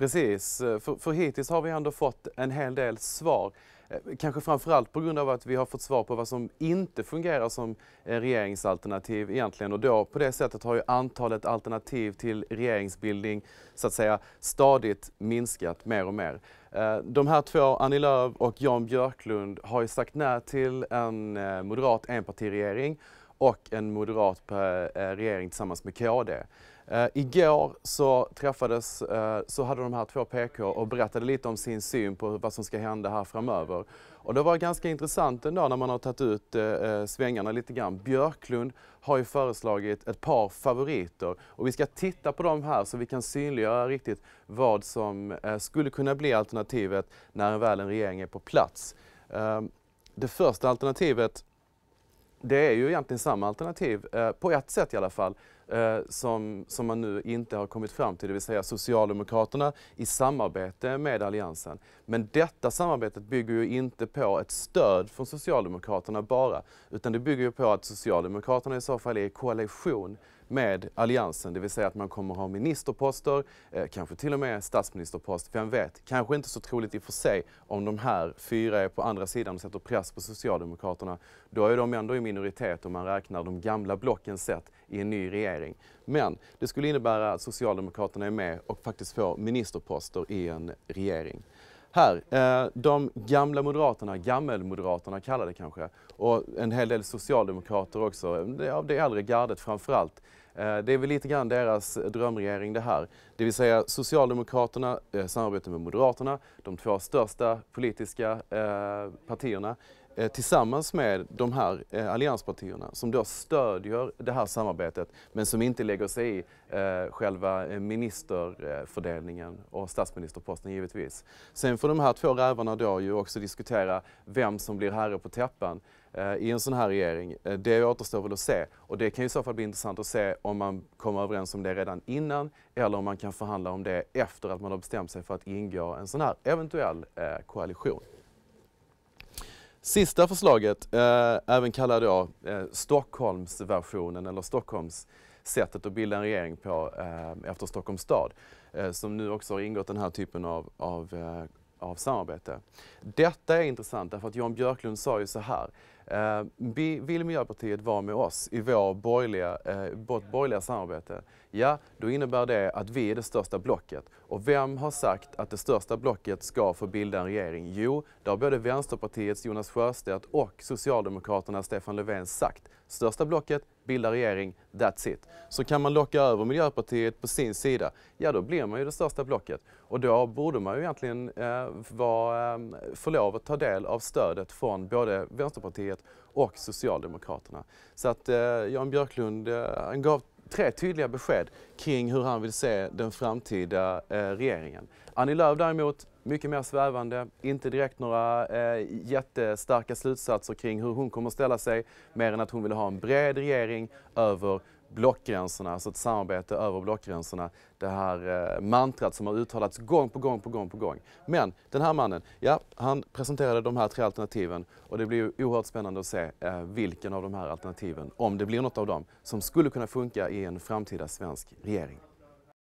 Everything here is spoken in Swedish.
Precis, eh, för, för hittills har vi ändå fått en hel del svar. Eh, kanske framförallt på grund av att vi har fått svar på vad som inte fungerar som eh, regeringsalternativ egentligen och då på det sättet har ju antalet alternativ till regeringsbildning så att säga stadigt minskat mer och mer. De här två, Annie Lööf och Jan Björklund, har ju sagt nej till en moderat enpartiregering och en moderat regering tillsammans med KD. Uh, igår så träffades, uh, så hade de här två PK och berättade lite om sin syn på vad som ska hända här framöver. Och det var ganska intressant ändå när man har tagit ut uh, svängarna lite grann. Björklund har ju föreslagit ett par favoriter och vi ska titta på dem här så vi kan synliggöra riktigt vad som skulle kunna bli alternativet när väl en regering är på plats. det första alternativet det är ju egentligen samma alternativ, eh, på ett sätt i alla fall, eh, som, som man nu inte har kommit fram till, det vill säga Socialdemokraterna i samarbete med Alliansen. Men detta samarbetet bygger ju inte på ett stöd från Socialdemokraterna bara, utan det bygger ju på att Socialdemokraterna i så fall är i koalition med Alliansen, det vill säga att man kommer ha ministerposter, eh, kanske till och med statsministerpost, vem vet? Kanske inte så troligt i och för sig om de här fyra är på andra sidan och sätter press på Socialdemokraterna. Då är de ändå i minoritet om man räknar de gamla blocken sett i en ny regering. Men det skulle innebära att Socialdemokraterna är med och faktiskt får ministerposter i en regering här. Eh, de gamla moderaterna, gammelmoderaterna kallade kanske, och en hel del socialdemokrater också, av det äldre gardet framförallt, Eh, det är väl lite grann deras drömregering det här. Det vill säga Socialdemokraterna eh, samarbetar med Moderaterna, de två största politiska eh, partierna. Eh, tillsammans med de här eh, allianspartierna som då stödjer det här samarbetet men som inte lägger sig i eh, själva ministerfördelningen och statsministerposten givetvis. Sen får de här två rävarna då ju också diskutera vem som blir herre på täppan i en sån här regering. Det återstår väl att se och det kan i så fall bli intressant att se om man kommer överens om det redan innan eller om man kan förhandla om det efter att man har bestämt sig för att ingå en sån här eventuell koalition. Sista förslaget, eh, även kallade jag eh, Stockholmsversionen eller Stockholmssättet att bilda en regering på eh, efter Stockholms stad, eh, som nu också har ingått den här typen av, av, eh, av samarbete. Detta är intressant därför att Jan Björklund sa ju så här, Eh, vill Miljöpartiet vara med oss i vår borgerliga, eh, vårt borgerliga samarbete, ja då innebär det att vi är det största blocket. Och vem har sagt att det största blocket ska få bilda en regering? Jo, det har både Vänsterpartiets Jonas Sjöstedt och Socialdemokraternas Stefan Löfven sagt. Största blocket bildar regering, that's it. Så kan man locka över Miljöpartiet på sin sida, ja då blir man ju det största blocket. Och då borde man ju egentligen eh, vara, eh, få lov att ta del av stödet från både Vänsterpartiet Miljöpartiet och Socialdemokraterna. Så att eh, Jan Björklund eh, gav tre tydliga besked kring hur han vill se den framtida eh, regeringen. Annie Lööf däremot, mycket mer svävande, inte direkt några eh, jättestarka slutsatser kring hur hon kommer att ställa sig, mer än att hon vill ha en bred regering över blockgränserna, alltså ett samarbete över blockgränserna. Det här eh, mantrat som har uttalats gång på gång på gång på gång. Men den här mannen, ja, han presenterade de här tre alternativen och det blir ju oerhört spännande att se eh, vilken av de här alternativen, om det blir något av dem, som skulle kunna funka i en framtida svensk regering.